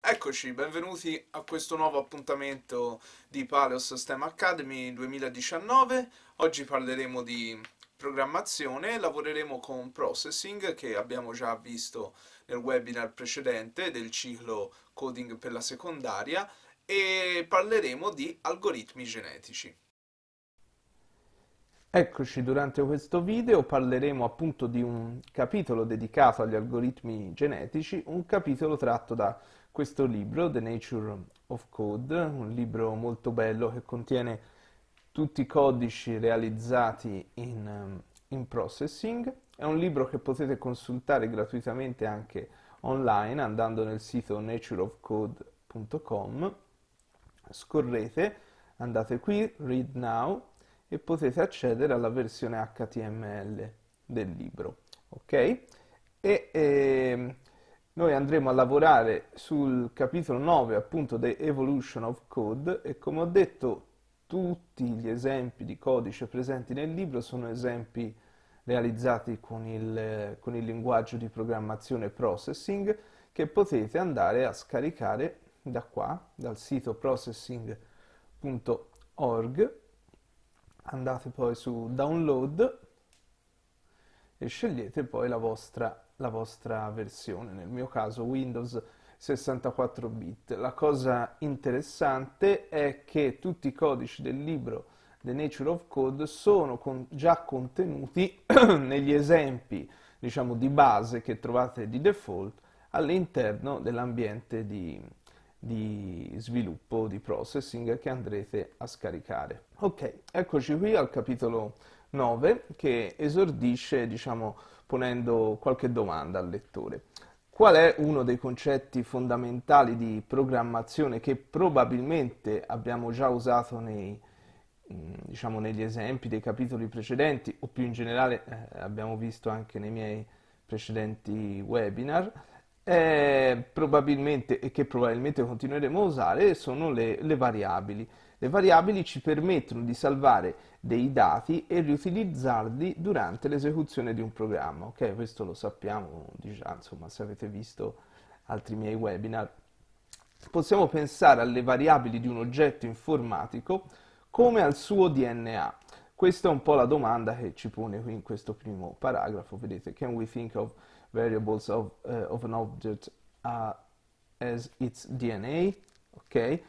Eccoci, benvenuti a questo nuovo appuntamento di Paleo System Academy 2019. Oggi parleremo di programmazione lavoreremo con processing che abbiamo già visto nel webinar precedente del ciclo coding per la secondaria e parleremo di algoritmi genetici. Eccoci, durante questo video parleremo appunto di un capitolo dedicato agli algoritmi genetici, un capitolo tratto da questo libro, The Nature of Code, un libro molto bello che contiene tutti i codici realizzati in, um, in processing. È un libro che potete consultare gratuitamente anche online andando nel sito natureofcode.com. Scorrete, andate qui, Read Now e potete accedere alla versione HTML del libro. Ok? E, e ehm, noi andremo a lavorare sul capitolo 9, appunto, The Evolution of Code e come ho detto tutti gli esempi di codice presenti nel libro sono esempi realizzati con il, con il linguaggio di programmazione processing che potete andare a scaricare da qua, dal sito processing.org. Andate poi su download e scegliete poi la vostra la vostra versione, nel mio caso Windows 64 bit. La cosa interessante è che tutti i codici del libro The Nature of Code sono con, già contenuti negli esempi diciamo, di base che trovate di default all'interno dell'ambiente di, di sviluppo, di processing che andrete a scaricare. Ok, eccoci qui al capitolo 9 che esordisce diciamo, ponendo qualche domanda al lettore. Qual è uno dei concetti fondamentali di programmazione che probabilmente abbiamo già usato nei, mm, diciamo, negli esempi dei capitoli precedenti o più in generale eh, abbiamo visto anche nei miei precedenti webinar? Eh, probabilmente, e che probabilmente continueremo a usare sono le, le variabili. Le variabili ci permettono di salvare dei dati e riutilizzarli durante l'esecuzione di un programma. Ok, questo lo sappiamo, diciamo, insomma, se avete visto altri miei webinar. Possiamo pensare alle variabili di un oggetto informatico come al suo DNA. Questa è un po' la domanda che ci pone qui in questo primo paragrafo. Vedete, can we think of variables of, uh, of an object uh, as its DNA? Ok?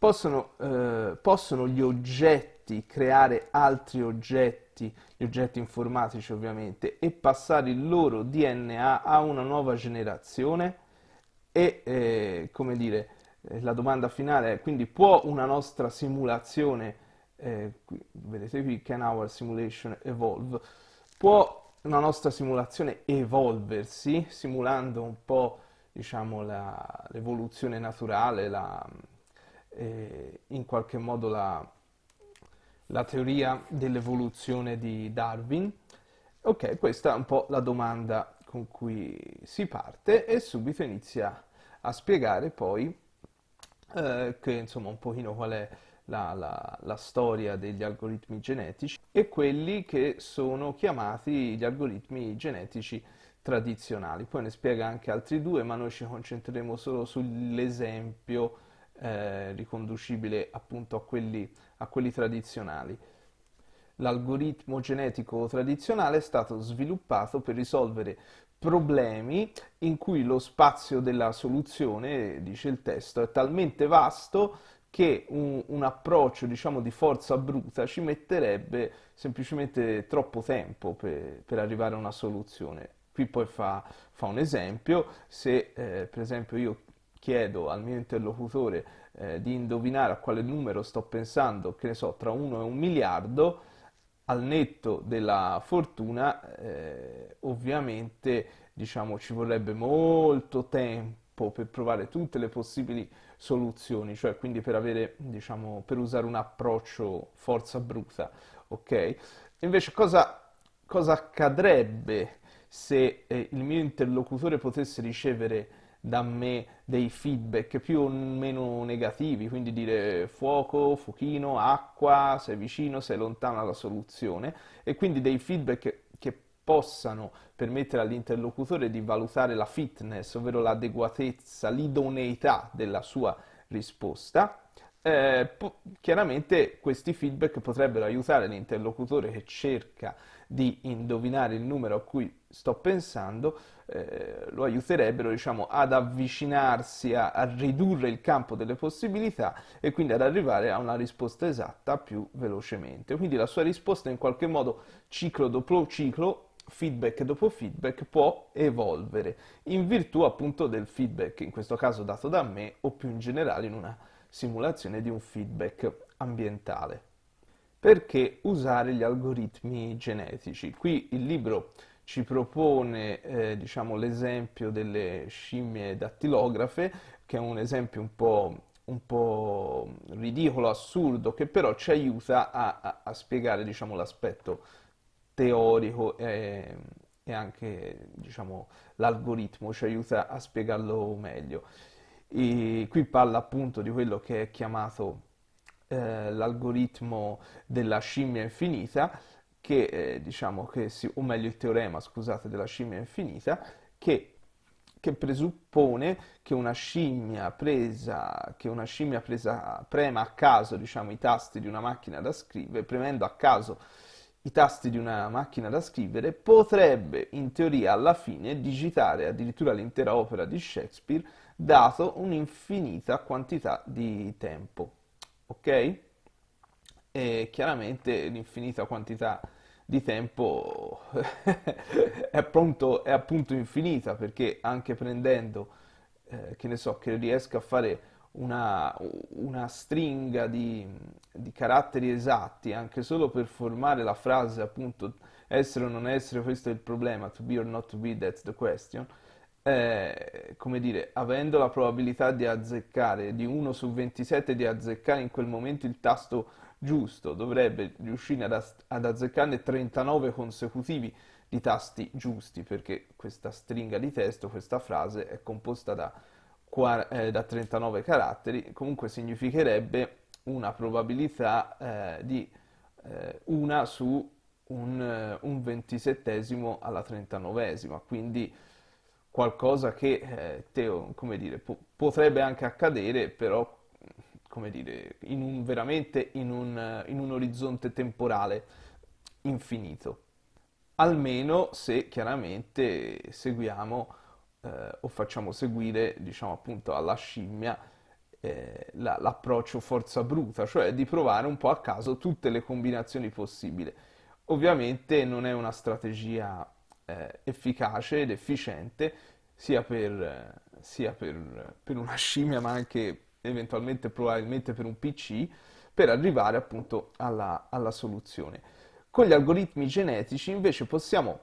Possono, eh, possono, gli oggetti creare altri oggetti, gli oggetti informatici ovviamente, e passare il loro DNA a una nuova generazione? E eh, come dire, eh, la domanda finale è quindi può una nostra simulazione, eh, vedete qui, can our simulation evolve, può una nostra simulazione evolversi simulando un po' diciamo, la, l'evoluzione naturale, la, eh, in qualche modo la, la teoria dell'evoluzione di Darwin. Ok, questa è un po' la domanda con cui si parte e subito inizia a spiegare poi eh, che insomma un pochino qual è la, la, la, storia degli algoritmi genetici e quelli che sono chiamati gli algoritmi genetici tradizionali. Poi ne spiega anche altri due, ma noi ci concentreremo solo sull'esempio eh, riconducibile appunto a quelli, a quelli tradizionali. L'algoritmo genetico tradizionale è stato sviluppato per risolvere problemi in cui lo spazio della soluzione, dice il testo, è talmente vasto che un, un, approccio diciamo di forza bruta ci metterebbe semplicemente troppo tempo per, per arrivare a una soluzione. Qui poi fa, fa un esempio, se eh, per esempio io chiedo al mio interlocutore eh, di indovinare a quale numero sto pensando, che ne so, tra 1 e un miliardo, al netto della fortuna, eh, ovviamente diciamo, ci vorrebbe molto tempo per provare tutte le possibili soluzioni, cioè quindi per, avere, diciamo, per usare un approccio forza bruta, ok? Invece cosa, cosa accadrebbe se eh, il mio interlocutore potesse ricevere da me dei feedback più o meno negativi, quindi dire fuoco, fuochino, acqua, sei vicino, sei lontano alla soluzione e quindi dei feedback che possano permettere all'interlocutore di valutare la fitness, ovvero l'adeguatezza, l'idoneità della sua risposta eh, po- chiaramente questi feedback potrebbero aiutare l'interlocutore che cerca di indovinare il numero a cui sto pensando, eh, lo aiuterebbero diciamo, ad avvicinarsi, a, a, ridurre il campo delle possibilità e quindi ad arrivare a una risposta esatta più velocemente. Quindi la sua risposta in qualche modo ciclo dopo ciclo feedback dopo feedback può evolvere in virtù appunto del feedback in questo caso dato da me o più in generale in una simulazione di un feedback ambientale. Perché usare gli algoritmi genetici? Qui il libro ci propone eh, diciamo, l'esempio delle scimmie dattilografe, che è un esempio un po', un po ridicolo, assurdo, che però ci aiuta a, a, a spiegare diciamo, l'aspetto teorico e, e anche diciamo, l'algoritmo, ci aiuta a spiegarlo meglio. E qui parla appunto di quello che è chiamato eh, l'algoritmo della scimmia infinita, che, eh, diciamo che si, o meglio il teorema, scusate, della scimmia infinita, che, che presuppone che una scimmia presa, che una scimmia presa prema a caso diciamo, i tasti di una macchina da scrivere, premendo a caso i tasti di una macchina da scrivere, potrebbe in teoria alla fine digitare addirittura l'intera opera di Shakespeare dato un'infinita quantità di tempo, ok? E chiaramente l'infinita quantità di tempo è, appunto, è, appunto, infinita perché anche prendendo, eh, che ne so, che riesco a fare una, una stringa di, di, caratteri esatti anche solo per formare la frase appunto essere o non essere questo è il problema, to be or not to be that's the question, eh, come dire, avendo la probabilità di azzeccare, di 1 su 27 di azzeccare in quel momento il tasto giusto, dovrebbe riuscire ad, ad azzeccarne 39 consecutivi di tasti giusti, perché questa stringa di testo, questa frase è composta da, eh, da 39 caratteri, comunque significherebbe una probabilità eh, di 1 eh, su un, eh, un 27 alla 39esima, quindi qualcosa che, eh, teo, come dire, po- potrebbe anche accadere, però, come dire, in un, veramente in un, in un orizzonte temporale infinito. Almeno se chiaramente seguiamo eh, o facciamo seguire, diciamo appunto, alla scimmia eh, la, l'approccio forza bruta, cioè di provare un po' a caso tutte le combinazioni possibili. Ovviamente non è una strategia eh, efficace ed efficiente sia per, eh, sia per, eh, per una scimmia ma anche eventualmente probabilmente per un PC per arrivare appunto alla, alla soluzione. Con gli algoritmi genetici invece possiamo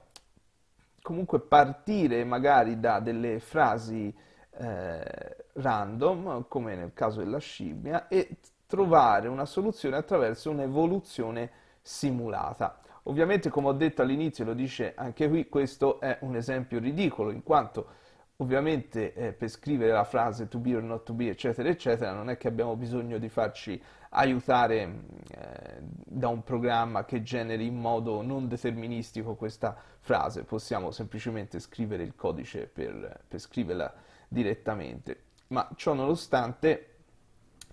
comunque partire magari da delle frasi eh, random, come nel caso della scimmia, e trovare una soluzione attraverso un'evoluzione simulata. Ovviamente, come ho detto all'inizio, lo dice anche qui, questo è un esempio ridicolo, in quanto ovviamente eh, per scrivere la frase to be or not to be, eccetera, eccetera, non è che abbiamo bisogno di farci aiutare mm, eh, da un programma che generi in modo non deterministico questa frase, possiamo semplicemente scrivere il codice per, per scriverla direttamente. Ma ciò nonostante,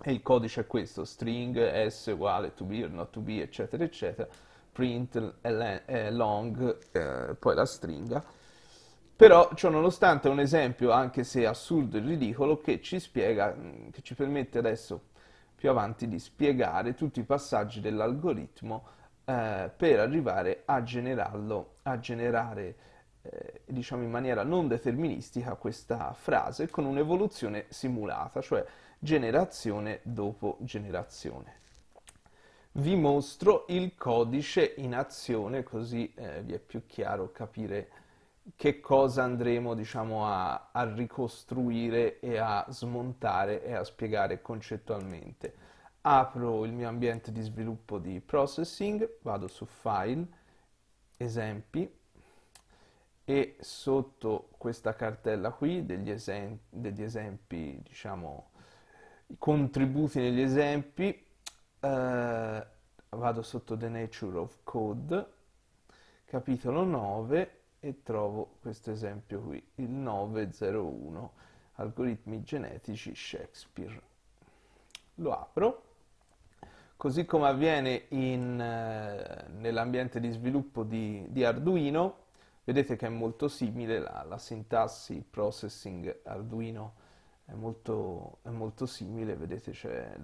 il codice è questo, string s uguale to be or not to be, eccetera, eccetera, print long, eh, poi la stringa. Però ciò nonostante è un esempio, anche se assurdo e ridicolo, che ci spiega, mm, che ci permette adesso più avanti di spiegare tutti i passaggi dell'algoritmo eh, per arrivare a generarlo, a generare eh, diciamo in maniera non deterministica questa frase con un'evoluzione simulata, cioè generazione dopo generazione vi mostro il codice in azione così eh, vi è più chiaro capire che cosa andremo diciamo, a, a, ricostruire e a smontare e a spiegare concettualmente. Apro il mio ambiente di sviluppo di processing, vado su File, Esempi e sotto questa cartella qui degli, esempi, degli esempi diciamo, contributi negli esempi, eh, vado sotto The Nature of Code, capitolo 9 e trovo questo esempio qui, il 901, algoritmi genetici Shakespeare. Lo apro, così come avviene in, eh, nell'ambiente di sviluppo di, di, Arduino, vedete che è molto simile la, la sintassi processing Arduino è molto, è molto simile, vedete c'è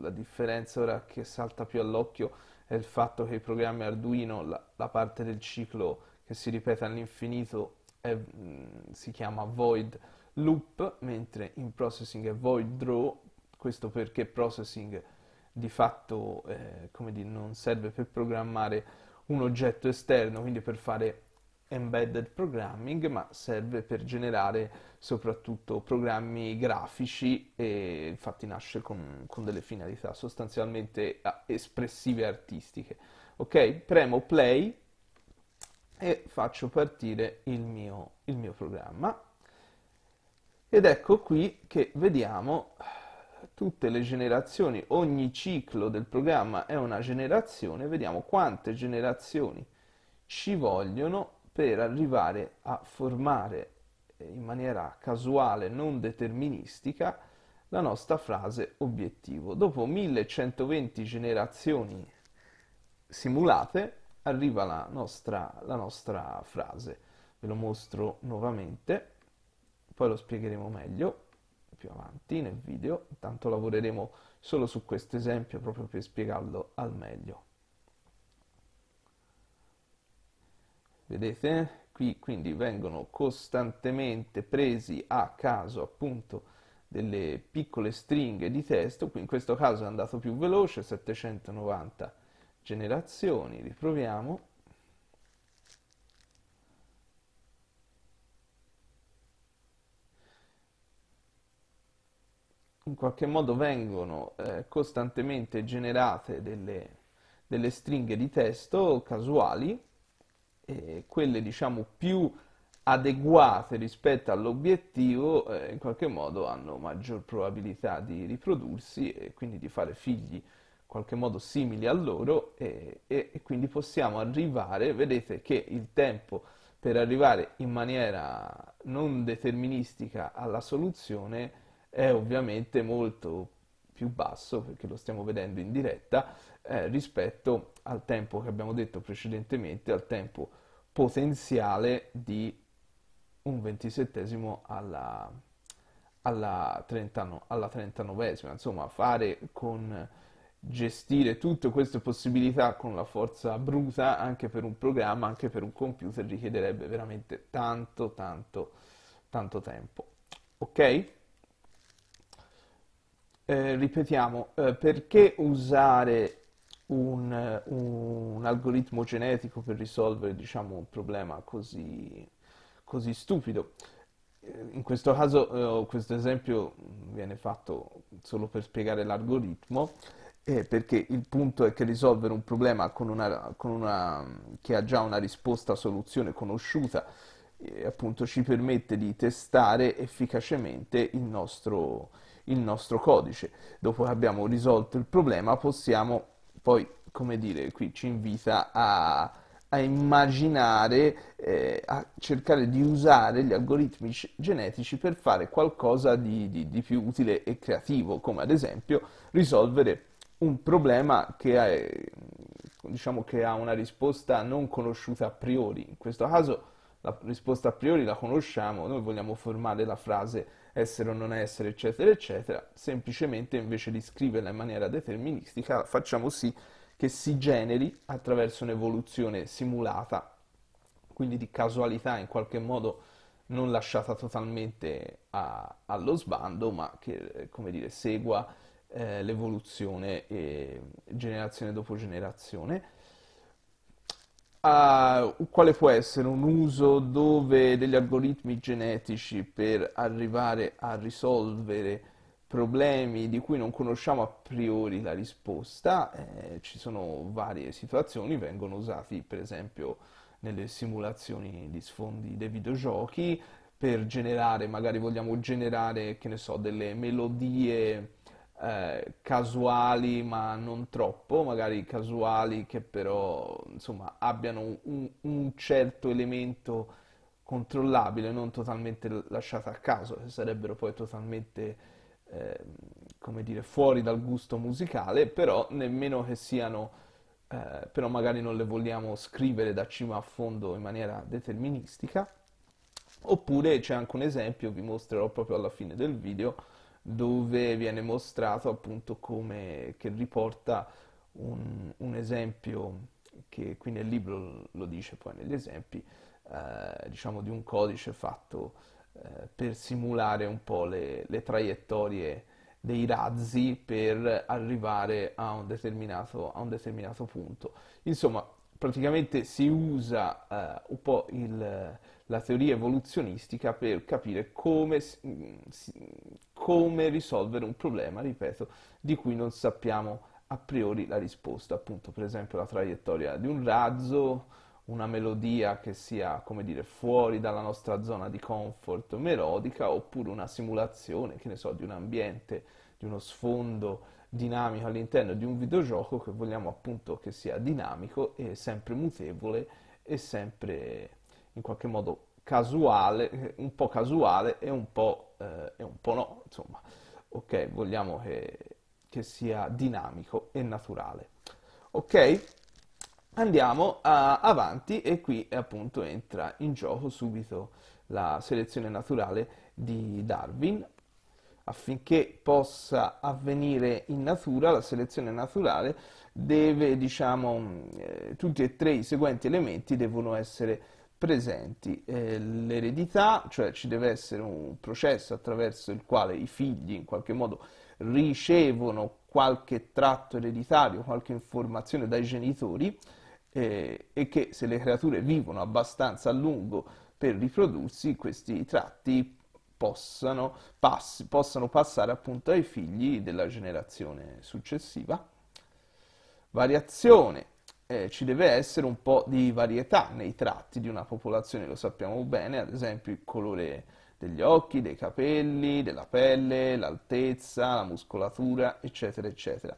la differenza ora che salta più all'occhio è il fatto che i programmi Arduino, la, la parte del ciclo che si ripete all'infinito è, mm, si chiama void loop, mentre in processing è void draw, questo perché processing di fatto eh, dire, non serve per programmare un oggetto esterno, quindi per fare embedded programming, ma serve per generare soprattutto programmi grafici e infatti nasce con, con delle finalità sostanzialmente ah, espressive artistiche. Ok, premo play e faccio partire il mio, il mio programma. Ed ecco qui che vediamo tutte le generazioni, ogni ciclo del programma è una generazione, vediamo quante generazioni ci vogliono per arrivare a formare eh, in maniera casuale, non deterministica, la nostra frase obiettivo. Dopo 1120 generazioni simulate arriva la nostra, la nostra frase. Ve lo mostro nuovamente, poi lo spiegheremo meglio più avanti nel video, intanto lavoreremo solo su questo esempio proprio per spiegarlo al meglio. vedete qui quindi vengono costantemente presi a caso appunto delle piccole stringhe di testo qui in questo caso è andato più veloce 790 generazioni riproviamo in qualche modo vengono eh, costantemente generate delle, delle stringhe di testo casuali eh, quelle diciamo più adeguate rispetto all'obiettivo eh, in qualche modo hanno maggior probabilità di riprodursi e quindi di fare figli in qualche modo simili a loro e, e, e quindi possiamo arrivare, vedete che il tempo per arrivare in maniera non deterministica alla soluzione è ovviamente molto più basso, perché lo stiamo vedendo in diretta, eh, rispetto al tempo che abbiamo detto precedentemente, al tempo potenziale di un ventisettesimo alla, alla, 30, alla 39esima. Insomma, fare con gestire tutte queste possibilità con la forza bruta anche per un programma, anche per un computer richiederebbe veramente tanto, tanto, tanto tempo. Ok? Eh, ripetiamo, eh, perché usare un, un algoritmo genetico per risolvere, diciamo, un problema così, così stupido. Eh, in questo caso, eh, questo esempio viene fatto solo per spiegare l'algoritmo, eh, perché il punto è che risolvere un problema con una, con una, che ha già una risposta soluzione conosciuta eh, appunto ci permette di testare efficacemente il nostro, il nostro codice. Dopo che abbiamo risolto il problema possiamo poi, come dire, qui ci invita a, a immaginare, eh, a cercare di usare gli algoritmi genetici per fare qualcosa di, di, di più utile e creativo, come ad esempio risolvere un problema che, è, diciamo che ha una risposta non conosciuta a priori. In questo caso la risposta a priori la conosciamo, noi vogliamo formare la frase essere o non essere, eccetera, eccetera, semplicemente invece di scriverla in maniera deterministica facciamo sì che si generi attraverso un'evoluzione simulata, quindi di casualità in qualche modo non lasciata totalmente a, allo sbando, ma che, come dire, segua eh, l'evoluzione eh, generazione dopo generazione a ah, quale può essere un uso dove degli algoritmi genetici per arrivare a risolvere problemi di cui non conosciamo a priori la risposta, eh, ci sono varie situazioni, vengono usati per esempio nelle simulazioni di sfondi dei videogiochi per generare, magari vogliamo generare, che ne so, delle melodie eh, casuali ma non troppo, magari casuali che però insomma abbiano un, un certo elemento controllabile, non totalmente lasciata a caso, che sarebbero poi totalmente eh, come dire fuori dal gusto musicale, però nemmeno che siano eh, però magari non le vogliamo scrivere da cima a fondo in maniera deterministica. Oppure c'è anche un esempio, vi mostrerò proprio alla fine del video, dove viene mostrato appunto come che riporta un, un esempio che qui nel libro lo dice poi negli esempi, eh, diciamo di un codice fatto eh, per simulare un po' le, le, traiettorie dei razzi per arrivare a un determinato, a un determinato punto. Insomma, praticamente si usa eh, un po' il la teoria evoluzionistica per capire come, come risolvere un problema, ripeto, di cui non sappiamo a priori la risposta, appunto per esempio la traiettoria di un razzo, una melodia che sia, come dire, fuori dalla nostra zona di comfort melodica, oppure una simulazione, che ne so, di un ambiente, di uno sfondo dinamico all'interno di un videogioco che vogliamo appunto che sia dinamico e sempre mutevole e sempre in qualche modo casuale, eh, un po' casuale e un po', eh, e un po no, insomma, ok, vogliamo che, che sia dinamico e naturale. Ok? Andiamo a, avanti e qui appunto entra in gioco subito la selezione naturale di Darwin. Affinché possa avvenire in natura, la selezione naturale deve, diciamo, mm, eh, tutti e tre i seguenti elementi devono essere presenti eh, l'eredità, cioè ci deve essere un processo attraverso il quale i figli in qualche modo ricevono qualche tratto ereditario, qualche informazione dai genitori eh, e che se le creature vivono abbastanza a lungo per riprodursi, questi tratti possano, pass- possano passare appunto ai figli della generazione successiva. Variazione eh, ci deve essere un po' di varietà nei tratti di una popolazione, lo sappiamo bene, ad esempio il colore degli occhi, dei capelli, della pelle, l'altezza, la muscolatura, eccetera, eccetera.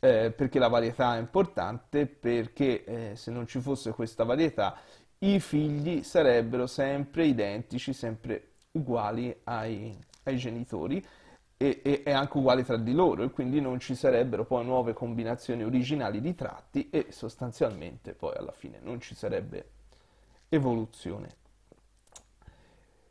Eh, perché la varietà è importante? Perché eh, se non ci fosse questa varietà i figli sarebbero sempre identici, sempre uguali ai, ai genitori e, e, è anche uguale tra di loro e quindi non ci sarebbero poi nuove combinazioni originali di tratti e sostanzialmente poi alla fine non ci sarebbe evoluzione.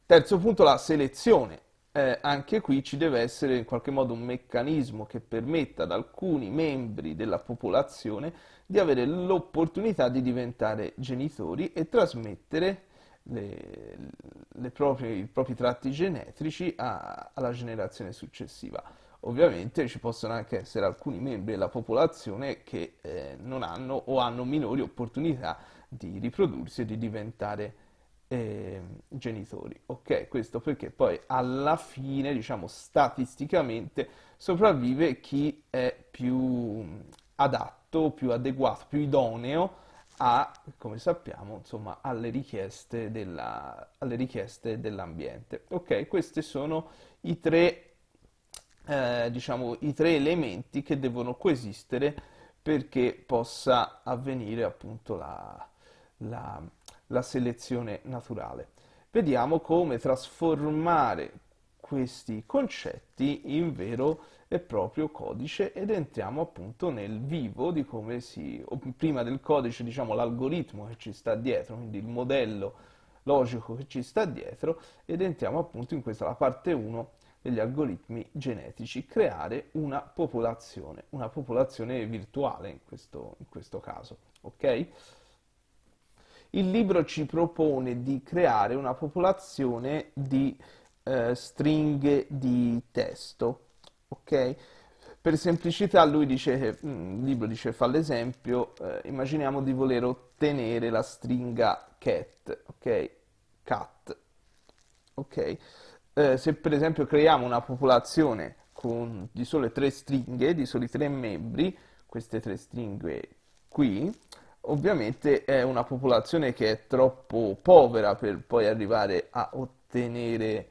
Terzo punto, la selezione. Eh, anche qui ci deve essere in qualche modo un meccanismo che permetta ad alcuni membri della popolazione di avere l'opportunità di diventare genitori e trasmettere le, le proprie, i propri tratti genetrici a, alla generazione successiva. Ovviamente ci possono anche essere alcuni membri della popolazione che eh, non hanno o hanno minori opportunità di riprodursi e di diventare eh, genitori. Ok, questo perché poi alla fine, diciamo statisticamente, sopravvive chi è più adatto, più adeguato, più idoneo a, come sappiamo, insomma, alle richieste, della, alle richieste dell'ambiente. Ok, questi sono i tre, eh, diciamo, i tre elementi che devono coesistere perché possa avvenire appunto la, la, la selezione naturale. Vediamo come trasformare questi concetti in vero e proprio codice ed entriamo appunto nel vivo di come si, prima del codice diciamo l'algoritmo che ci sta dietro, quindi il modello logico che ci sta dietro ed entriamo appunto in questa la parte 1 degli algoritmi genetici, creare una popolazione, una popolazione virtuale in questo, in questo caso, ok? Il libro ci propone di creare una popolazione di eh, stringhe di testo, ok? Per semplicità lui dice, che, eh, mm, il libro dice, fa l'esempio, eh, immaginiamo di voler ottenere la stringa cat, ok? Cat, ok? Eh, se per esempio creiamo una popolazione con di sole tre stringhe, di soli tre membri, queste tre stringhe qui, ovviamente è una popolazione che è troppo povera per poi arrivare a ottenere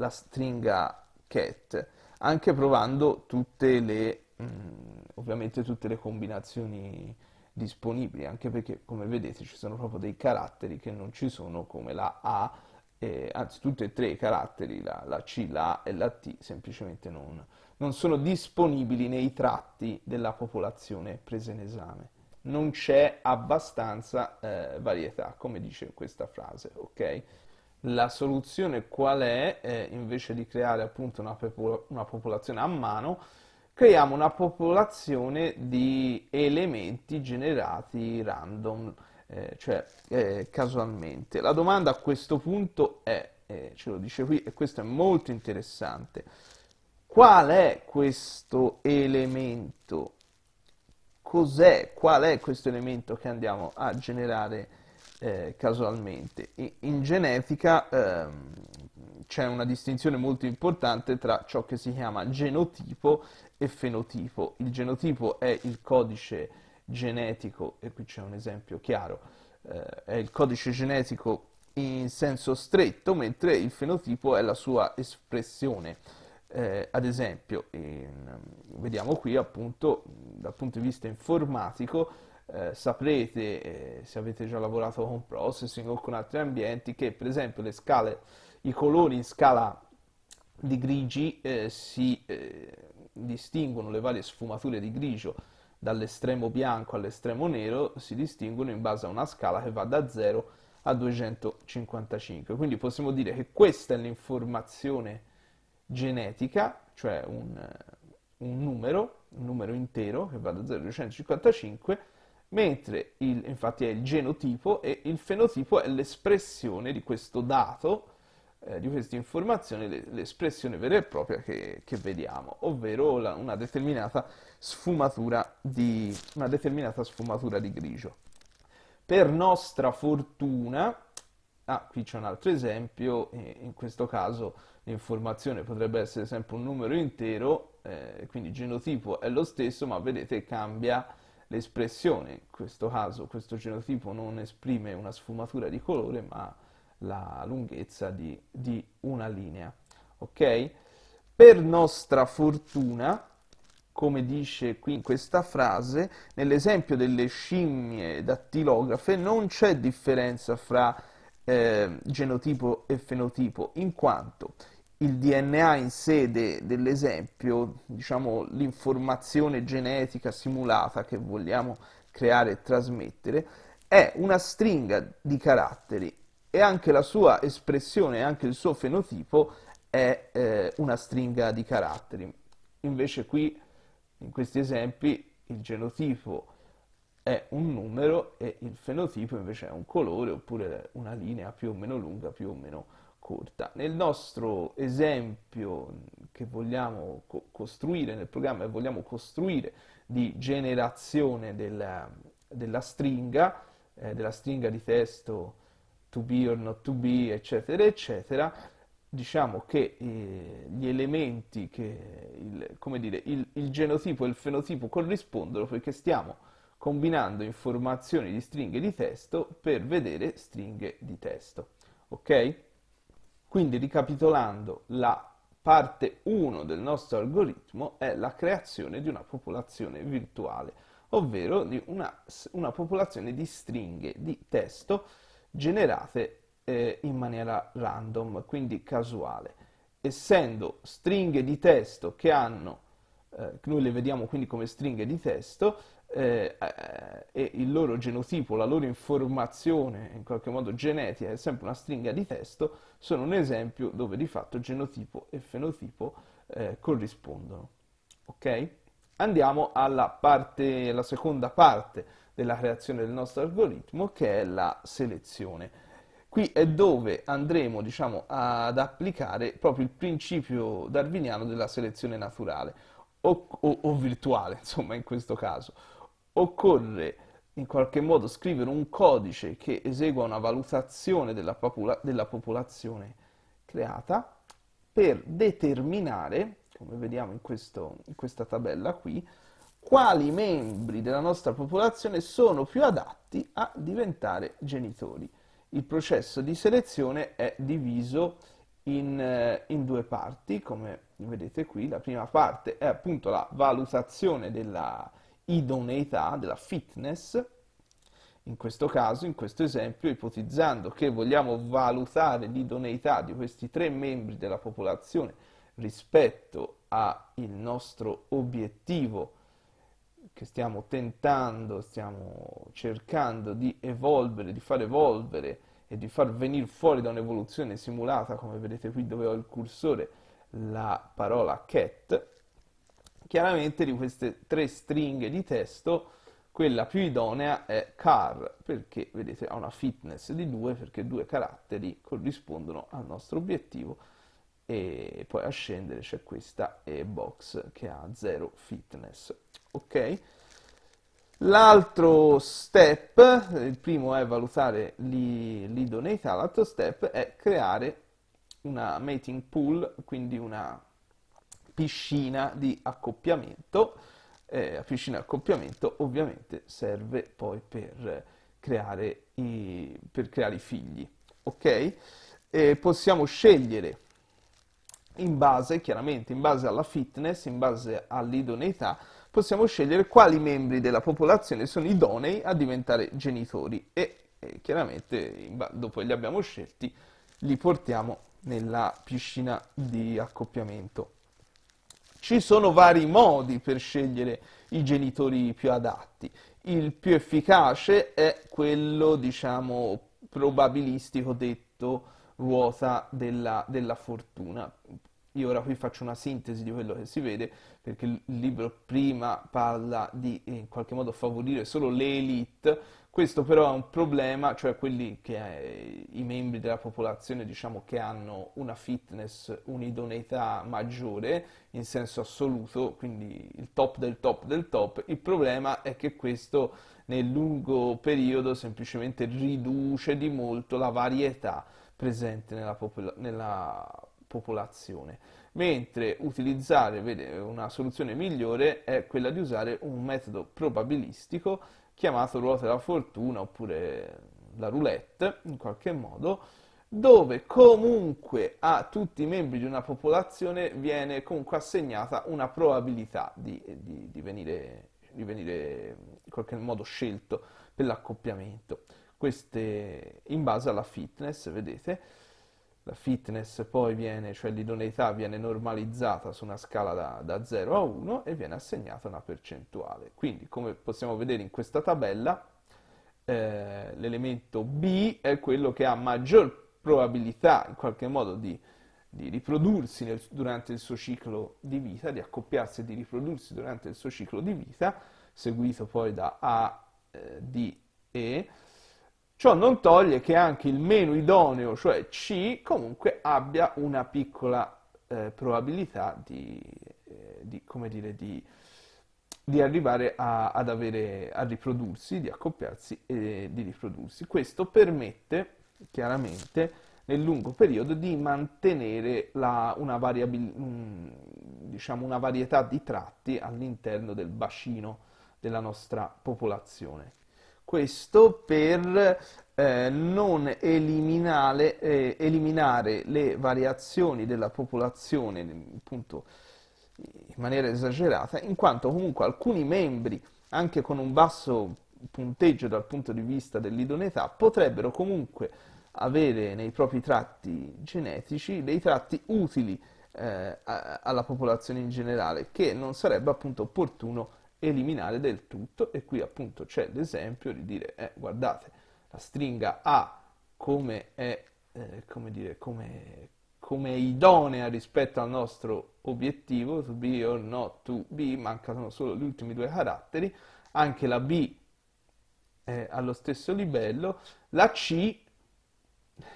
la stringa cat, anche provando tutte le, mm, ovviamente tutte le combinazioni disponibili, anche perché come vedete ci sono proprio dei caratteri che non ci sono come la A, eh, anzi tutti e tre i caratteri, la, la, C, la A e la T, semplicemente non, non sono disponibili nei tratti della popolazione presa in esame. Non c'è abbastanza eh, varietà, come dice questa frase, ok? La soluzione qual è? Eh, invece di creare appunto una, popol una popolazione a mano, creiamo una popolazione di elementi generati random, eh, cioè eh, casualmente. La domanda a questo punto è, eh, ce lo dice qui, e questo è molto interessante, qual è questo elemento? Cos'è, qual è questo elemento che andiamo a generare eh, casualmente. in genetica ehm, c'è una distinzione molto importante tra ciò che si chiama genotipo e fenotipo. Il genotipo è il codice genetico, e qui c'è un esempio chiaro, eh, è il codice genetico in senso stretto, mentre il fenotipo è la sua espressione. Eh, ad esempio, in, vediamo qui appunto dal punto di vista informatico eh, saprete, eh, se avete già lavorato con processing o con altri ambienti, che per esempio le scale, i colori in scala di grigi eh, si eh, distinguono, le varie sfumature di grigio dall'estremo bianco all'estremo nero si distinguono in base a una scala che va da 0 a 255. Quindi possiamo dire che questa è l'informazione genetica, cioè un, eh, un numero, un numero intero che va da 0 a 255, mentre il, infatti è il genotipo e il fenotipo è l'espressione di questo dato, eh, di questa informazione, l'espressione vera e propria che, che vediamo, ovvero la, una, determinata di, una determinata sfumatura di grigio. Per nostra fortuna, ah, qui c'è un altro esempio, in questo caso l'informazione potrebbe essere sempre un numero intero, eh, quindi il genotipo è lo stesso, ma vedete cambia l'espressione, in questo caso questo genotipo non esprime una sfumatura di colore ma la lunghezza di, di una linea. Ok? Per nostra fortuna, come dice qui in questa frase, nell'esempio delle scimmie dattilografe non c'è differenza fra eh, genotipo e fenotipo, in quanto il DNA in sede dell'esempio, diciamo l'informazione genetica simulata che vogliamo creare e trasmettere, è una stringa di caratteri e anche la sua espressione, anche il suo fenotipo è eh, una stringa di caratteri. Invece qui, in questi esempi, il genotipo è un numero e il fenotipo invece è un colore oppure una linea più o meno lunga, più o meno corta. Nel nostro esempio che vogliamo co- costruire nel programma e vogliamo costruire di generazione della, della stringa, eh, della stringa di testo to be or not to be, eccetera, eccetera, diciamo che eh, gli elementi che il, come dire, il, il, genotipo e il fenotipo corrispondono perché stiamo combinando informazioni di stringhe di testo per vedere stringhe di testo. Ok? Quindi ricapitolando, la parte 1 del nostro algoritmo è la creazione di una popolazione virtuale, ovvero di una, una popolazione di stringhe di testo generate eh, in maniera random, quindi casuale. Essendo stringhe di testo che hanno, eh, noi le vediamo quindi come stringhe di testo, eh, eh, e il loro genotipo, la loro informazione in qualche modo genetica, è sempre una stringa di testo, sono un esempio dove di fatto genotipo e fenotipo eh, corrispondono. Ok? Andiamo alla, parte, alla seconda parte della creazione del nostro algoritmo che è la selezione. Qui è dove andremo diciamo, ad applicare proprio il principio darwiniano della selezione naturale o, o, o virtuale, insomma, in questo caso occorre in qualche modo scrivere un codice che esegua una valutazione della, popola della popolazione creata per determinare, come vediamo in, questo, in questa tabella qui, quali membri della nostra popolazione sono più adatti a diventare genitori. Il processo di selezione è diviso in, eh, in, due parti, come vedete qui. La prima parte è appunto la valutazione della, idoneità, della fitness, in questo caso, in questo esempio, ipotizzando che vogliamo valutare l'idoneità di questi tre membri della popolazione rispetto al nostro obiettivo che stiamo tentando, stiamo cercando di evolvere, di far evolvere e di far venire fuori da un'evoluzione simulata, come vedete qui dove ho il cursore, la parola cat, Chiaramente di queste tre stringhe di testo quella più idonea è car, perché vedete ha una fitness di due perché due caratteri corrispondono al nostro obiettivo e poi a scendere c'è questa e box che ha zero fitness. Ok? L'altro step, il primo è valutare l'idoneità, l'altro step è creare una mating pool, quindi una piscina di accoppiamento. Eh, la piscina di accoppiamento ovviamente serve poi per creare i, per creare i figli, ok? Eh, possiamo scegliere in base, chiaramente, in base alla fitness, in base all'idoneità, possiamo scegliere quali membri della popolazione sono idonei a diventare genitori e eh, chiaramente dopo li abbiamo scelti li portiamo nella piscina di accoppiamento. Ci sono vari modi per scegliere i genitori più adatti. Il più efficace è quello, diciamo, probabilistico detto ruota della, della fortuna. Io ora qui faccio una sintesi di quello che si vede, perché il libro prima parla di in qualche modo favorire solo le elite, questo però è un problema, cioè quelli che eh, i membri della popolazione diciamo che hanno una fitness, un'idoneità maggiore in senso assoluto, quindi il top del top del top, il problema è che questo nel lungo periodo semplicemente riduce di molto la varietà presente nella, popol- nella popolazione. Mentre utilizzare vede, una soluzione migliore è quella di usare un metodo probabilistico chiamato ruota della fortuna oppure la roulette in qualche modo, dove comunque a tutti i membri di una popolazione viene comunque assegnata una probabilità di, di, di, venire, di venire in qualche modo scelto per l'accoppiamento. Queste in base alla fitness, vedete, la fitness poi viene, cioè l'idoneità viene normalizzata su una scala da, da 0 a 1 e viene assegnata una percentuale. Quindi, come possiamo vedere in questa tabella, eh, l'elemento B è quello che ha maggior probabilità, in qualche modo, di, di riprodursi nel, durante il suo ciclo di vita, di accoppiarsi e di riprodursi durante il suo ciclo di vita, seguito poi da A, eh, D, E, Ciò non toglie che anche il meno idoneo, cioè C, comunque abbia una piccola eh, probabilità di, eh, di, dire, di, di arrivare a, ad avere, a riprodursi, di accoppiarsi e di riprodursi. Questo permette chiaramente nel lungo periodo di mantenere la, una, diciamo, una varietà di tratti all'interno del bacino della nostra popolazione. Questo per eh, non eliminare, eh, eliminare, le variazioni della popolazione appunto, in maniera esagerata, in quanto comunque alcuni membri, anche con un basso punteggio dal punto di vista dell'idoneità, potrebbero comunque avere nei propri tratti genetici dei tratti utili eh, alla popolazione in generale, che non sarebbe appunto opportuno eliminare del tutto e qui appunto c'è l'esempio di dire eh, guardate la stringa A come è eh, come dire come, come idonea rispetto al nostro obiettivo to be or not to be mancano solo gli ultimi due caratteri anche la B è allo stesso livello la C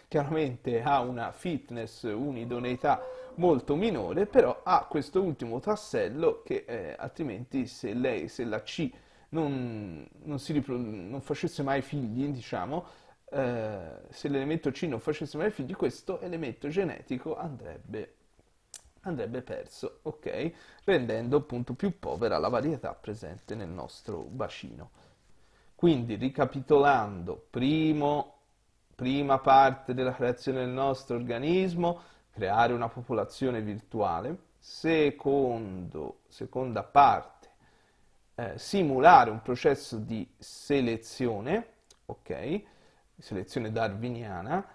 chiaramente ha una fitness un'idoneità molto minore, però ha questo ultimo tassello che eh, altrimenti se lei, se la C non, non, ripro- non facesse mai figli, diciamo, eh, se l'elemento C non facesse mai figli, questo elemento genetico andrebbe, andrebbe perso, ok? Rendendo appunto più povera la varietà presente nel nostro bacino. Quindi ricapitolando, primo, prima parte della creazione del nostro organismo, creare una popolazione virtuale, secondo, seconda parte, eh, simulare un processo di selezione, ok, selezione darwiniana,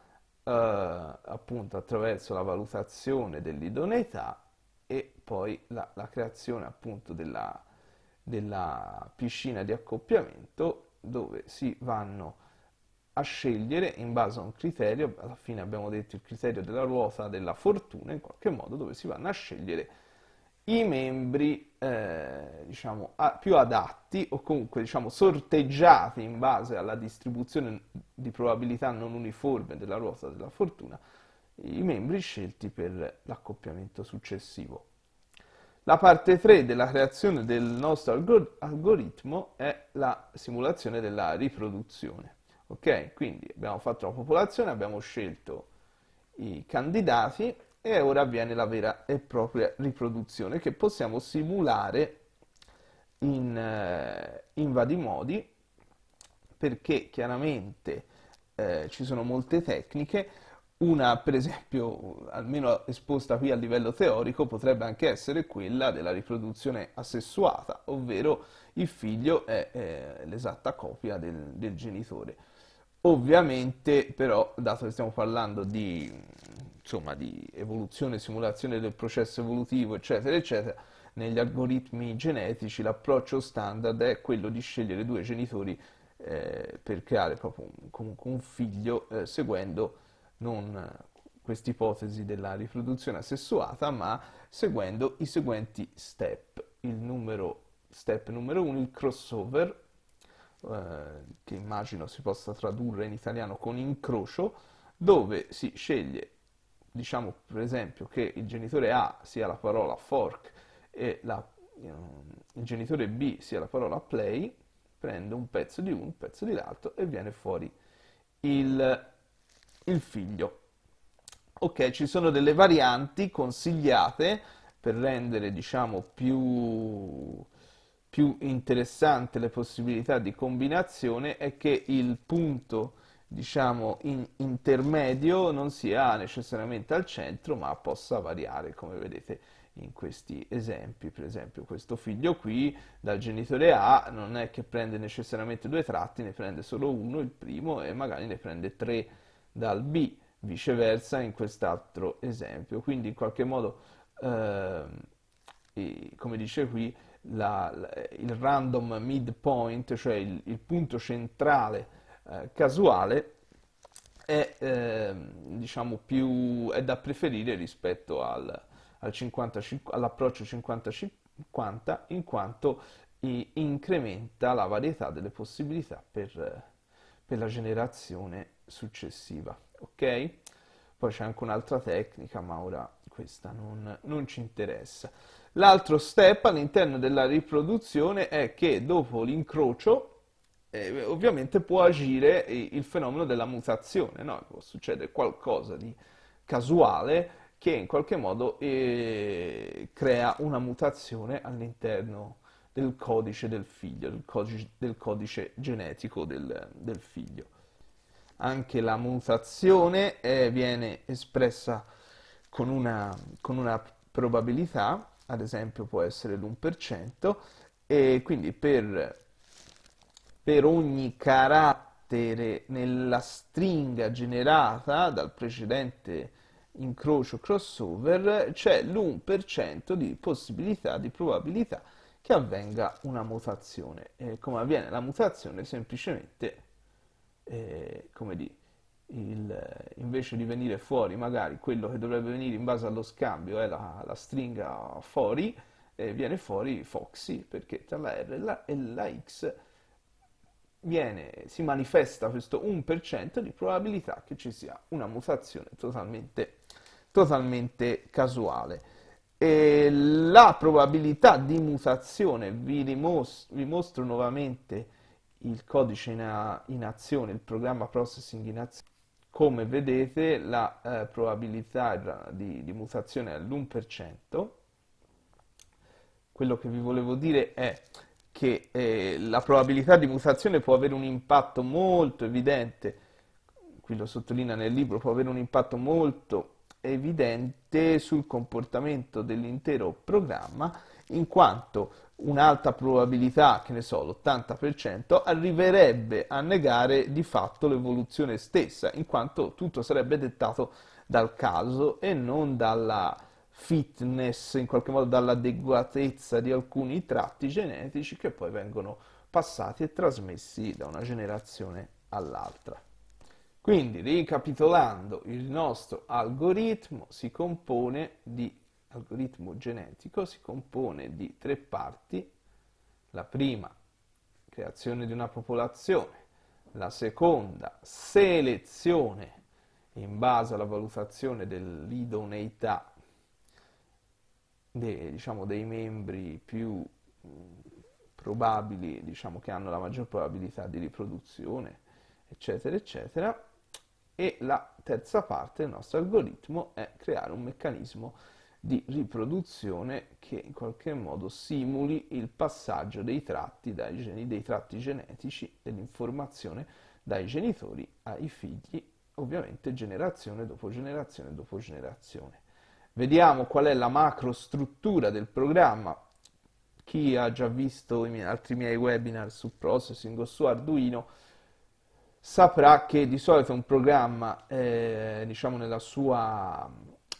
eh, appunto attraverso la valutazione dell'idoneità e poi la, la creazione appunto della, della piscina di accoppiamento dove si vanno a scegliere in base a un criterio, alla fine abbiamo detto il criterio della ruota della fortuna, in qualche modo dove si vanno a scegliere i membri eh, diciamo, a, più adatti o comunque diciamo, sorteggiati in base alla distribuzione di probabilità non uniforme della ruota della fortuna, i membri scelti per l'accoppiamento successivo. La parte 3 della creazione del nostro algor- algoritmo è la simulazione della riproduzione. Ok, quindi abbiamo fatto la popolazione, abbiamo scelto i candidati e ora avviene la vera e propria riproduzione che possiamo simulare in, eh, in vari modi perché chiaramente eh, ci sono molte tecniche una per esempio almeno esposta qui a livello teorico potrebbe anche essere quella della riproduzione assessuata ovvero il figlio è eh, l'esatta copia del, del genitore Ovviamente però, dato che stiamo parlando di, insomma, di evoluzione, simulazione del processo evolutivo, eccetera, eccetera, negli algoritmi genetici l'approccio standard è quello di scegliere due genitori eh, per creare proprio un, comunque un figlio eh, seguendo non quest'ipotesi della riproduzione assessuata, ma seguendo i seguenti step. Il numero, step numero 1, il crossover, eh, che immagino si possa tradurre in italiano con incrocio, dove si sceglie, diciamo per esempio, che il genitore A sia la parola fork e la, ehm, il genitore B sia la parola play, prende un pezzo di uno, un pezzo di l'altro e viene fuori il, il figlio. Ok, ci sono delle varianti consigliate per rendere, diciamo, più più interessante le possibilità di combinazione è che il punto diciamo in intermedio non sia necessariamente al centro ma possa variare come vedete in questi esempi per esempio questo figlio qui dal genitore A non è che prende necessariamente due tratti ne prende solo uno il primo e magari ne prende tre dal B viceversa in quest'altro esempio quindi in qualche modo eh, come dice qui la, la, il random midpoint, cioè il, il punto centrale eh, casuale, è, eh, diciamo più, è da preferire rispetto al, al 50, all'approccio 50-50 in quanto eh, incrementa la varietà delle possibilità per, per la generazione successiva. Ok? Poi c'è anche un'altra tecnica, ma ora questa non, non ci interessa. L'altro step all'interno della riproduzione è che dopo l'incrocio eh, ovviamente può agire il fenomeno della mutazione, no? può succedere qualcosa di casuale che in qualche modo eh, crea una mutazione all'interno del codice del figlio, del codice, del codice genetico del, del, figlio. Anche la mutazione eh, viene espressa con una, con una probabilità ad esempio può essere l'1%, e eh. quindi per, per ogni carattere nella stringa generata dal precedente incrocio crossover c'è l'1% di possibilità, di probabilità che avvenga una mutazione. E come avviene la mutazione? Semplicemente, eh, come dire, il, invece di venire fuori magari quello che dovrebbe venire in base allo scambio è la, la stringa fuori, eh, viene fuori Foxy, perché tra la R e la, e la X viene, si manifesta questo 1% di probabilità che ci sia una mutazione totalmente, totalmente casuale. E la probabilità di mutazione, vi, dimostro, vi mostro nuovamente il codice in, a, in azione, il programma processing in azione come vedete la eh, probabilità di, di, mutazione è all'1%. Quello che vi volevo dire è che eh, la probabilità di mutazione può avere un impatto molto evidente, qui lo sottolinea nel libro, può avere un impatto molto evidente sul comportamento dell'intero programma in quanto un'alta probabilità, che ne so, l'80%, arriverebbe a negare di fatto l'evoluzione stessa, in quanto tutto sarebbe dettato dal caso e non dalla fitness, in qualche modo dall'adeguatezza di alcuni tratti genetici che poi vengono passati e trasmessi da una generazione all'altra. Quindi, ricapitolando, il nostro algoritmo si compone di algoritmo genetico si compone di tre parti, la prima creazione di una popolazione, la seconda selezione in base alla valutazione dell'idoneità dei, diciamo, dei membri più probabili, diciamo, che hanno la maggior probabilità di riproduzione, eccetera, eccetera. E la terza parte del nostro algoritmo è creare un meccanismo di riproduzione che in qualche modo simuli il passaggio dei tratti, geni, dei tratti genetici dell'informazione dai genitori ai figli, ovviamente generazione dopo generazione dopo generazione. Vediamo qual è la macrostruttura del programma. Chi ha già visto i miei, altri miei webinar su processing o su Arduino saprà che di solito un programma, eh, diciamo nella sua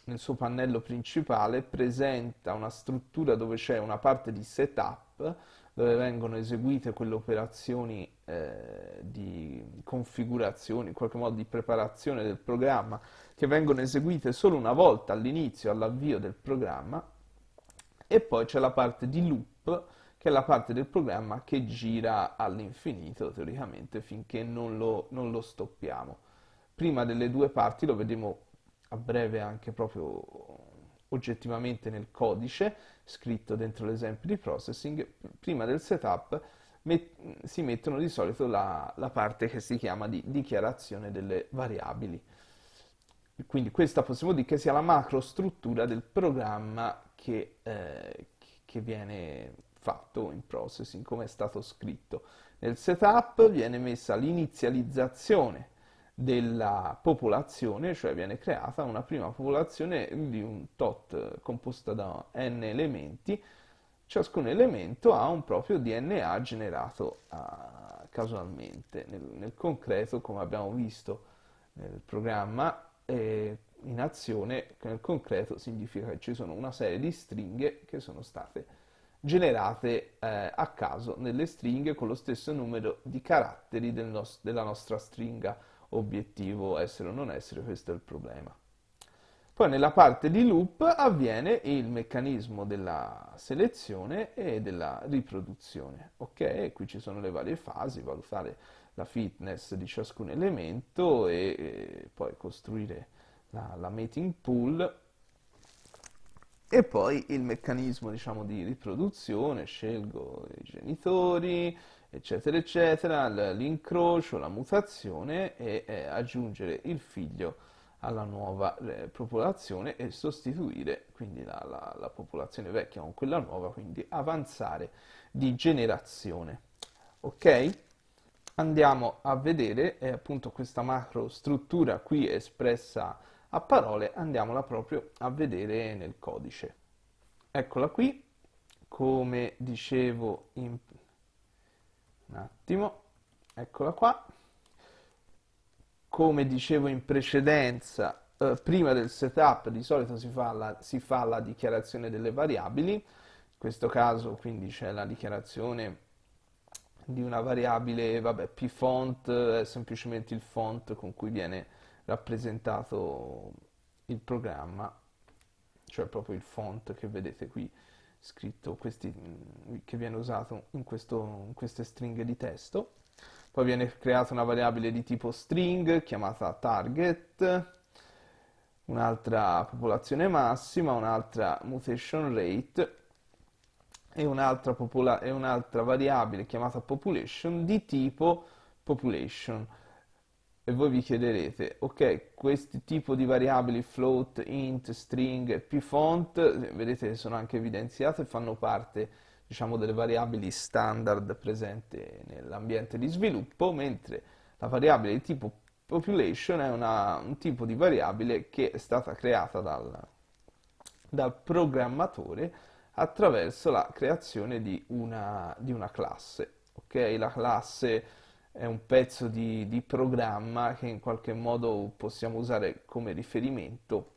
nel suo pannello principale presenta una struttura dove c'è una parte di setup dove vengono eseguite quelle operazioni eh, di configurazione, in qualche modo di preparazione del programma, che vengono eseguite solo una volta all'inizio, all'avvio del programma, e poi c'è la parte di loop, che è la parte del programma che gira all'infinito, teoricamente, finché non lo, non lo stoppiamo. Prima delle due parti lo vedremo a breve anche proprio oggettivamente nel codice scritto dentro l'esempio di processing, prima del setup met- si mettono di solito la, la parte che si chiama di dichiarazione delle variabili. Quindi questa possiamo dire che sia la macrostruttura del programma che, eh, che viene fatto in processing, come è stato scritto. Nel setup viene messa l'inizializzazione della popolazione, cioè viene creata una prima popolazione di un tot eh, composta da n elementi, ciascun elemento ha un proprio DNA generato a, eh, casualmente. Nel, nel, concreto, come abbiamo visto nel programma, eh, in azione nel concreto significa che ci sono una serie di stringhe che sono state generate eh, a caso nelle stringhe con lo stesso numero di caratteri del nos- della nostra stringa obiettivo essere o non essere, questo è il problema. Poi nella parte di loop avviene il meccanismo della selezione e della riproduzione. Ok, qui ci sono le varie fasi, valutare la fitness di ciascun elemento e, e poi costruire la, la, mating pool e poi il meccanismo diciamo, di riproduzione, scelgo i genitori, eccetera, eccetera, l'incrocio, la mutazione e eh, aggiungere il figlio alla nuova eh, popolazione e sostituire quindi la, la, la popolazione vecchia con quella nuova, quindi avanzare di generazione. Ok? Andiamo a vedere eh, appunto questa macrostruttura qui espressa a parole, andiamola proprio a vedere nel codice. Eccola qui, come dicevo in un attimo, eccola qua. Come dicevo in precedenza, eh, prima del setup di solito si fa, la, si fa la dichiarazione delle variabili, in questo caso quindi c'è la dichiarazione di una variabile, vabbè, pfont è eh, semplicemente il font con cui viene rappresentato il programma, cioè proprio il font che vedete qui scritto, questi, mm, che viene usato in, questo, in queste stringhe di testo. Poi viene creata una variabile di tipo string chiamata target, un'altra popolazione massima, un'altra mutation rate e un'altra, popola- e un'altra variabile chiamata population di tipo population e voi vi chiederete, ok, questi tipi di variabili float, int, string, pfont, vedete che sono anche evidenziate, fanno parte diciamo, delle variabili standard presenti nell'ambiente di sviluppo, mentre la variabile di tipo population è una, un tipo di variabile che è stata creata dal, dal programmatore attraverso la creazione di una, di una classe. Okay? La classe è un pezzo di, di programma che in qualche modo possiamo usare come riferimento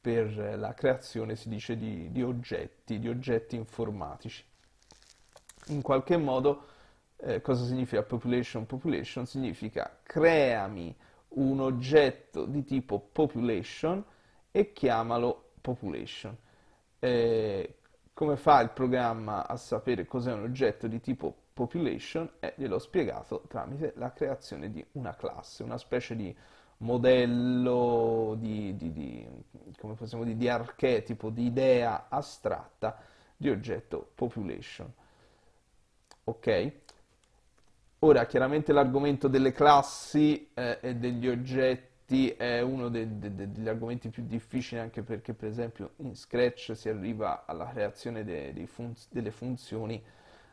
per eh, la creazione, si dice, di, di oggetti, di oggetti informatici. In qualche modo, eh, cosa significa population? Population significa creami un oggetto di tipo population e chiamalo population. Eh, come fa il programma a sapere cos'è un oggetto di tipo population e gliel'ho spiegato tramite la creazione di una classe, una specie di modello, di, di, di, come possiamo dire, di archetipo, di idea astratta di oggetto population. Ok? Ora, chiaramente l'argomento delle classi eh, e degli oggetti è uno de, de, de, degli argomenti più difficili anche perché, per esempio, in Scratch si arriva alla creazione fun- delle funzioni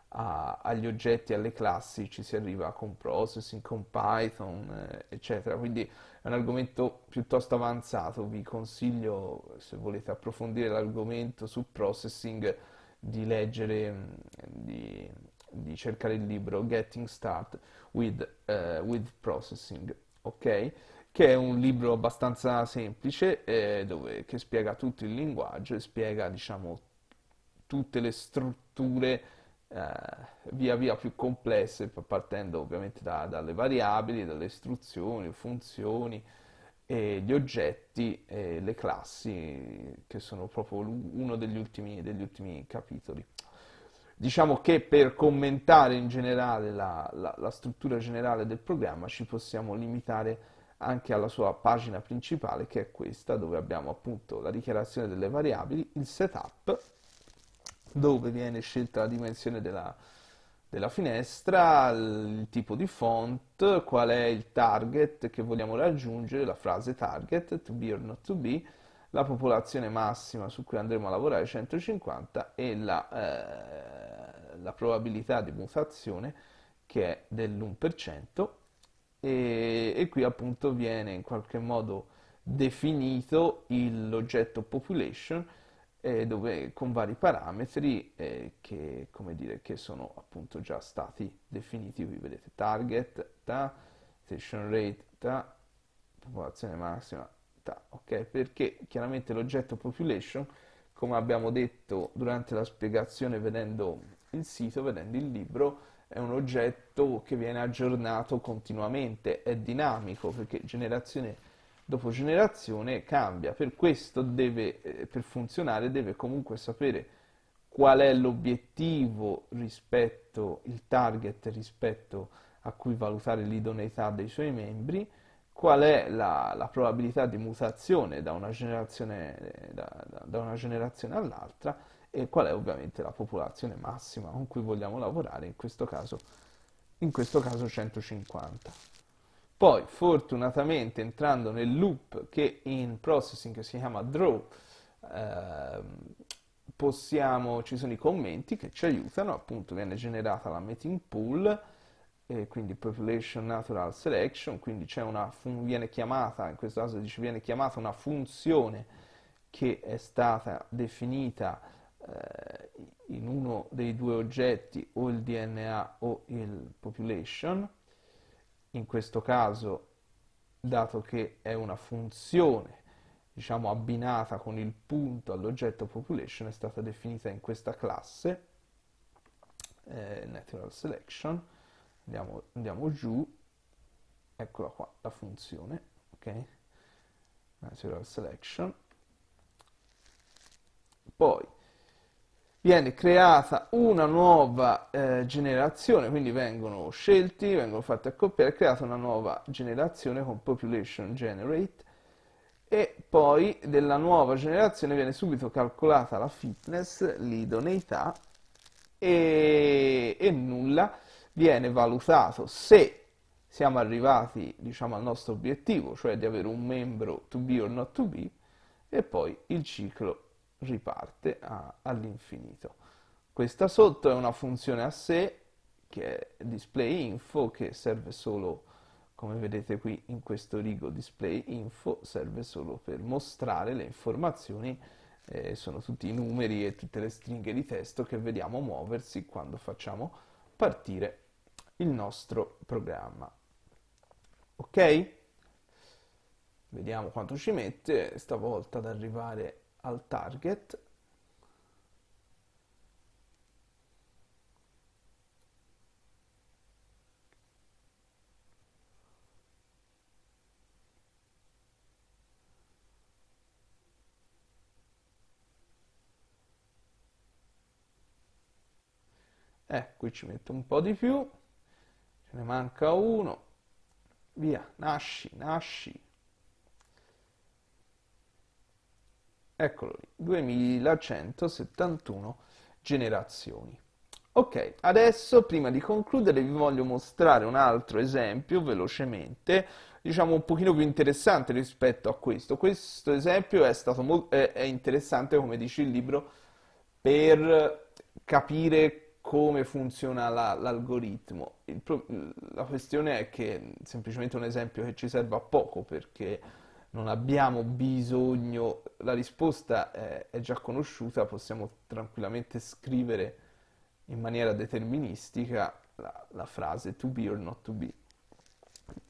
a, agli oggetti, alle classi, ci si arriva con processing, con Python, eh, eccetera. Quindi è un argomento piuttosto avanzato, vi consiglio, se volete approfondire l'argomento su processing, di leggere, di, di cercare il libro Getting Started with, uh, with Processing, ok? Che è un libro abbastanza semplice eh, dove, che spiega tutto il linguaggio e spiega, diciamo, tutte le strutture eh, via via più complesse, partendo ovviamente da, dalle variabili, dalle istruzioni, funzioni, gli oggetti e le classi, che sono proprio uno degli ultimi, degli ultimi capitoli. Diciamo che per commentare in generale la, la, la struttura generale del programma ci possiamo limitare anche alla sua pagina principale che è questa dove abbiamo appunto la dichiarazione delle variabili, il setup dove viene scelta la dimensione della, della finestra, il tipo di font, qual è il target che vogliamo raggiungere, la frase target, to be or not to be, la popolazione massima su cui andremo a lavorare 150 e la, eh, la probabilità di mutazione che è dell'1% e, e, qui appunto viene in qualche modo definito l'oggetto population eh, dove, con vari parametri eh, che, dire, che, sono appunto già stati definiti. Qui vedete target, ta, station rate, ta, popolazione massima, ta, ok? Perché chiaramente l'oggetto population, come abbiamo detto durante la spiegazione vedendo il sito, vedendo il libro, è un oggetto che viene aggiornato continuamente, è dinamico perché generazione dopo generazione cambia. Per questo deve, eh, per funzionare deve comunque sapere qual è l'obiettivo rispetto, il target rispetto a cui valutare l'idoneità dei suoi membri, qual è la, la probabilità di mutazione da una generazione, eh, da, da una generazione all'altra e qual è ovviamente la popolazione massima con cui vogliamo lavorare, in questo caso, in questo caso 150. Poi fortunatamente entrando nel loop che in processing si chiama draw, eh, possiamo, ci sono i commenti che ci aiutano, appunto viene generata la mating pool, eh, quindi population natural selection, quindi fun- viene chiamata, in questo caso dice viene chiamata una funzione che è stata definita eh, in uno dei due oggetti o il DNA o il population in questo caso, dato che è una funzione diciamo abbinata con il punto all'oggetto population, è stata definita in questa classe, eh, natural selection, andiamo, andiamo, giù, eccola qua la funzione, ok? Natural selection. Poi viene creata una nuova eh, generazione, quindi vengono scelti, vengono fatti accoppiare, è creata una nuova generazione con population generate e poi della nuova generazione viene subito calcolata la fitness, l'idoneità e, e nulla viene valutato se siamo arrivati diciamo, al nostro obiettivo, cioè di avere un membro to be or not to be, e poi il ciclo riparte all'infinito. Questa sotto è una funzione a sé che è display info che serve solo come vedete qui in questo rigo display info serve solo per mostrare le informazioni eh, sono tutti i numeri e tutte le stringhe di testo che vediamo muoversi quando facciamo partire il nostro programma ok vediamo quanto ci mette stavolta ad arrivare al target ecco qui ci metto un po' di più ce ne manca uno via nasci nasci eccolo lì, 2171 generazioni. Ok, adesso prima di concludere vi voglio mostrare un altro esempio velocemente, diciamo un pochino più interessante rispetto a questo. Questo esempio è, stato è interessante, come dice il libro, per capire come funziona l'algoritmo. La, la questione è che è semplicemente un esempio che ci serve a poco perché non abbiamo bisogno, la risposta è, è, già conosciuta, possiamo tranquillamente scrivere in maniera deterministica la, la frase to be or not to be.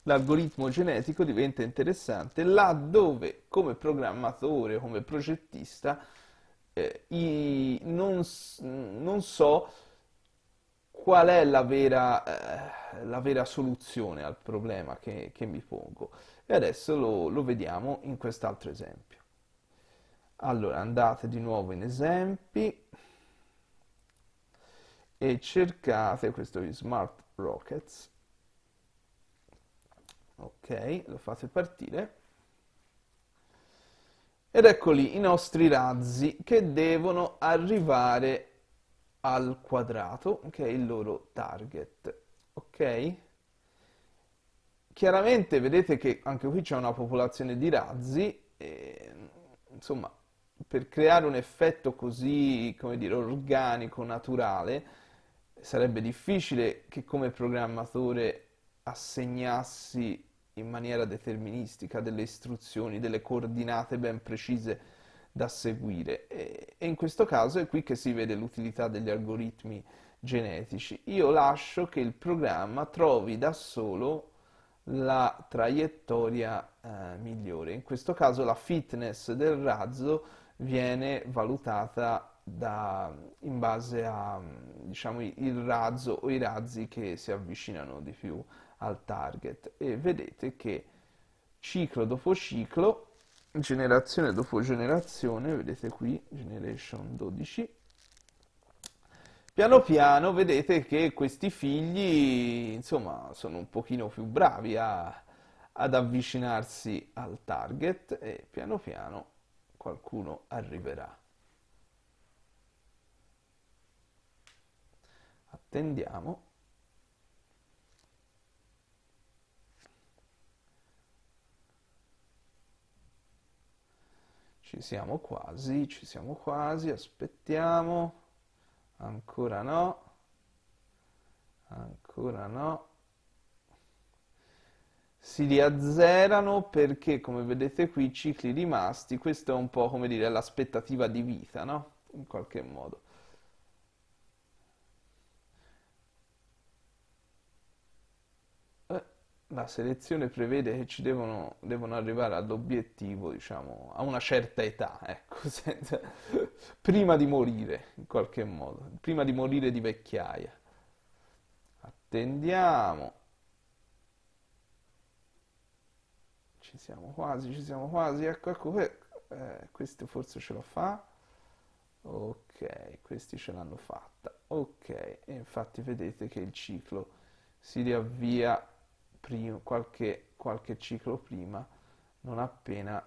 L'algoritmo genetico diventa interessante laddove come programmatore, come progettista, eh, i, non, non, so qual è la vera, eh, la vera, soluzione al problema che, che mi pongo. E adesso lo, lo vediamo in quest'altro esempio. Allora andate di nuovo in esempi e cercate questo di Smart Rockets. Ok, lo fate partire. Ed eccoli i nostri razzi che devono arrivare al quadrato, che è il loro target. Ok? chiaramente vedete che anche qui c'è una popolazione di razzi, e, insomma, per creare un effetto così, come dire, organico, naturale, sarebbe difficile che come programmatore assegnassi in maniera deterministica delle istruzioni, delle coordinate ben precise da seguire. E, e in questo caso è qui che si vede l'utilità degli algoritmi genetici. Io lascio che il programma trovi da solo la traiettoria eh, migliore. In questo caso la fitness del razzo viene valutata da, in base a diciamo, il razzo o i razzi che si avvicinano di più al target e vedete che ciclo dopo ciclo generazione dopo generazione vedete qui generation 12 Piano piano vedete che questi figli, insomma, sono un pochino più bravi a, ad avvicinarsi al target e piano piano qualcuno arriverà. Attendiamo. Ci siamo quasi, ci siamo quasi, aspettiamo ancora no, ancora no. Si riazzerano perché, come vedete qui, i cicli rimasti, questo è un po' come dire l'aspettativa di vita, no? In qualche modo. la selezione prevede che ci devono, devono arrivare all'obiettivo, diciamo, a una certa età, ecco, senza, prima di morire, in qualche modo, prima di morire di vecchiaia. Attendiamo. Ci siamo quasi, ci siamo quasi, ecco, ecco, eh, questo forse ce lo fa. Ok, questi ce l'hanno fatta. Ok, e infatti vedete che il ciclo si riavvia prima, qualche, qualche ciclo prima, non appena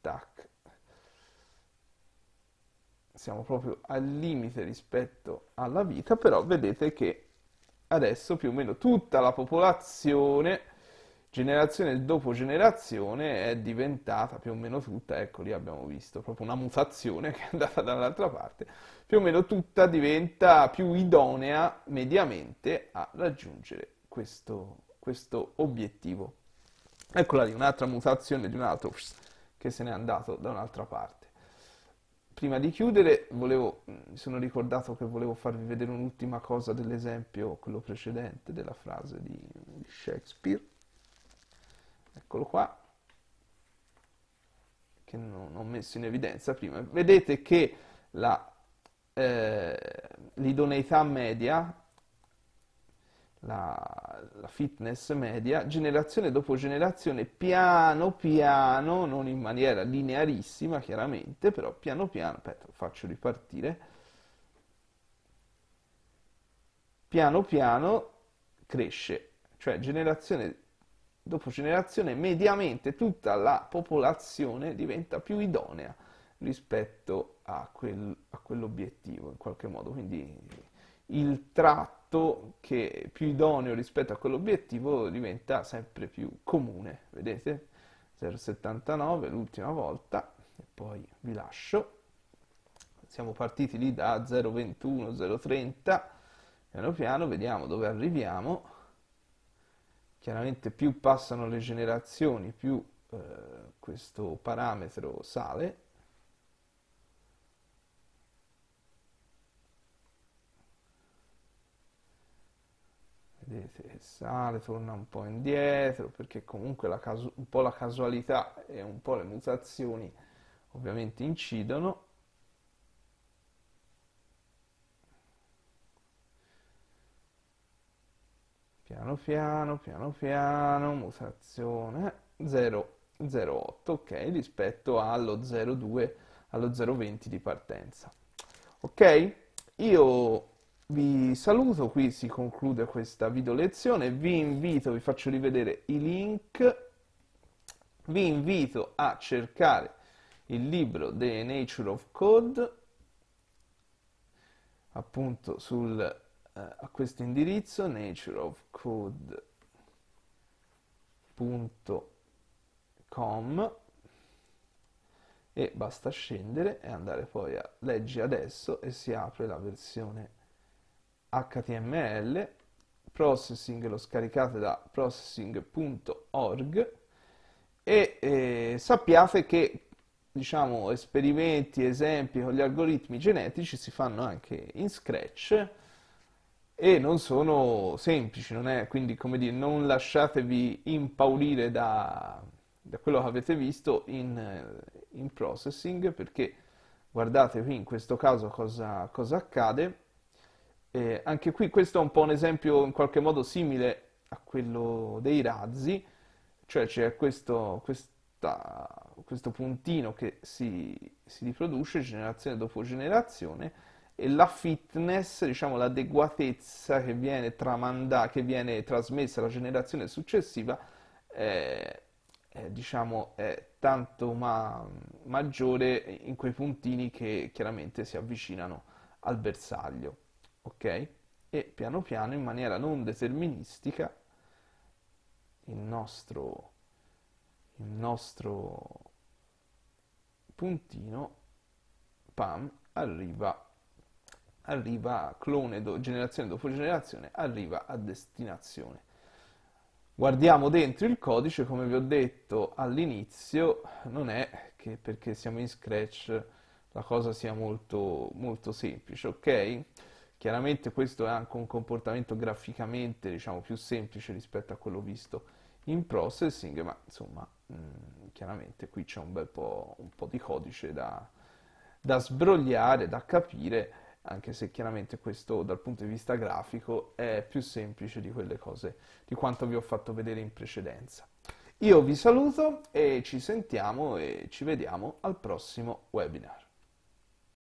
tac. Siamo proprio al limite rispetto alla vita, però vedete che adesso più o meno tutta la popolazione generazione dopo generazione è diventata più o meno tutta, ecco lì abbiamo visto proprio una mutazione che è andata dall'altra parte, più o meno tutta diventa più idonea mediamente a raggiungere questo questo obiettivo. Eccola lì, un'altra mutazione di un altro che se n'è andato da un'altra parte. Prima di chiudere, volevo, mi sono ricordato che volevo farvi vedere un'ultima cosa dell'esempio, quello precedente, della frase di, di Shakespeare. Eccolo qua, che non ho messo in evidenza prima. Vedete che la, eh, l'idoneità media la, la fitness media, generazione dopo generazione, piano piano, non in maniera linearissima chiaramente, però piano piano, aspetta, faccio ripartire, piano piano cresce, cioè generazione dopo generazione, mediamente tutta la popolazione diventa più idonea rispetto a, quel, a quell'obiettivo in qualche modo, quindi il tratto fatto che più idoneo rispetto a quell'obiettivo diventa sempre più comune. Vedete? 0,79 l'ultima volta e poi vi lascio. Siamo partiti lì da 0,21, 0,30. Piano piano vediamo dove arriviamo. Chiaramente più passano le generazioni, più eh, questo parametro sale vedete sale, torna un po' indietro perché comunque un po' la casualità e un po' le mutazioni ovviamente incidono piano piano piano piano mutazione 0,08 ok rispetto allo 0,2 allo 0,20 di partenza ok io vi saluto, qui si conclude questa video lezione, vi invito, vi faccio rivedere i link, vi invito a cercare il libro The Nature of Code, appunto sul, eh, a questo indirizzo, natureofcode.com e basta scendere e andare poi a leggi adesso e si apre la versione HTML, processing lo scaricate da processing.org e eh, sappiate che diciamo, esperimenti, esempi con gli algoritmi genetici si fanno anche in Scratch e non sono semplici, non è, quindi come dire, non lasciatevi impaurire da, da quello che avete visto in, in, processing perché guardate qui in questo caso cosa, cosa accade eh, anche qui questo è un po' un esempio in qualche modo simile a quello dei razzi, cioè c'è questo, questa, questo puntino che si, si, riproduce generazione dopo generazione e la fitness, diciamo l'adeguatezza che viene tramandata, che viene trasmessa alla generazione successiva, eh, eh, diciamo, è tanto ma maggiore in quei puntini che chiaramente si avvicinano al bersaglio ok? E piano piano, in maniera non deterministica, il nostro, il nostro puntino, pam, arriva, arriva clone, do, generazione dopo generazione, arriva a destinazione. Guardiamo dentro il codice, come vi ho detto all'inizio, non è che perché siamo in Scratch la cosa sia molto, molto semplice, ok? Chiaramente questo è anche un comportamento graficamente diciamo, più semplice rispetto a quello visto in processing, ma insomma mh, mm, chiaramente qui c'è un bel po', un po di codice da, da sbrogliare, da capire, anche se chiaramente questo dal punto di vista grafico è più semplice di quelle cose, di quanto vi ho fatto vedere in precedenza. Io vi saluto e ci sentiamo e ci vediamo al prossimo webinar.